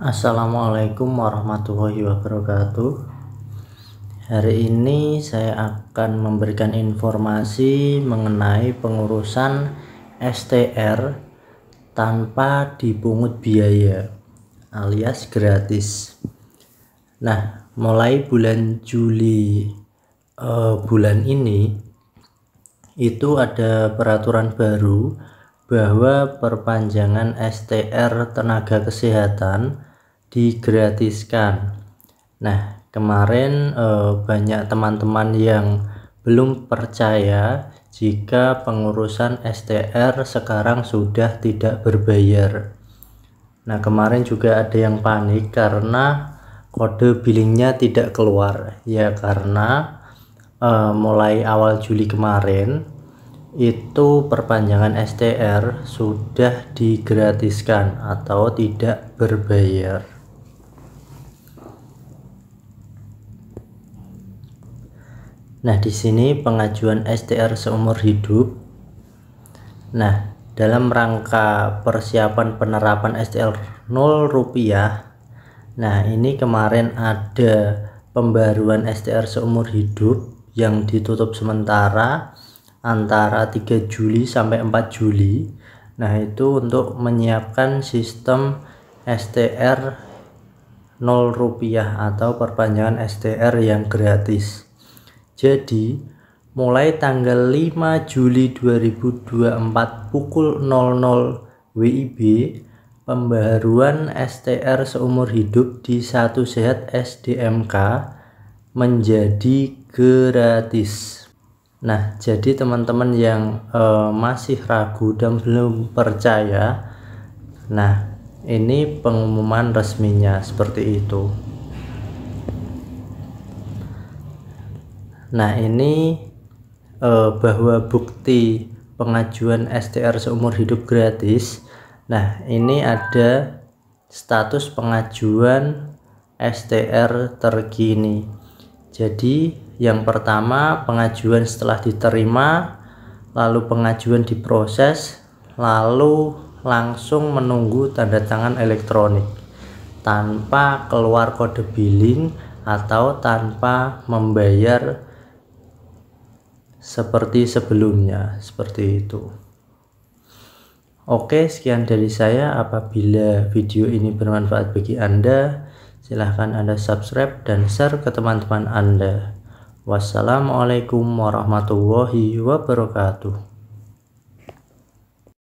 Assalamualaikum warahmatullahi wabarakatuh Hari ini saya akan memberikan informasi mengenai pengurusan STR tanpa dipungut biaya alias gratis Nah mulai bulan Juli uh, bulan ini itu ada peraturan baru bahwa perpanjangan STR tenaga kesehatan digratiskan. Nah, kemarin e, banyak teman-teman yang belum percaya jika pengurusan STR sekarang sudah tidak berbayar. Nah, kemarin juga ada yang panik karena kode billingnya tidak keluar ya karena e, mulai awal Juli kemarin itu perpanjangan STR sudah digratiskan atau tidak berbayar. Nah, di sini pengajuan STR seumur hidup. Nah, dalam rangka persiapan penerapan STR 0 rupiah. Nah, ini kemarin ada pembaruan STR seumur hidup yang ditutup sementara antara 3 Juli sampai 4 Juli. Nah, itu untuk menyiapkan sistem STR 0 rupiah atau perpanjangan STR yang gratis. Jadi, mulai tanggal 5 Juli 2024 pukul 00 WIB, pembaruan STR seumur hidup di satu sehat SDMK menjadi gratis. Nah, jadi teman-teman yang eh, masih ragu dan belum percaya, nah ini pengumuman resminya seperti itu. Nah, ini eh, bahwa bukti pengajuan STR seumur hidup gratis. Nah, ini ada status pengajuan STR terkini. Jadi, yang pertama pengajuan setelah diterima, lalu pengajuan diproses, lalu langsung menunggu tanda tangan elektronik tanpa keluar kode billing atau tanpa membayar seperti sebelumnya seperti itu Oke sekian dari saya apabila video ini bermanfaat bagi Anda silahkan Anda subscribe dan share ke teman-teman Anda Wassalamualaikum warahmatullahi wabarakatuh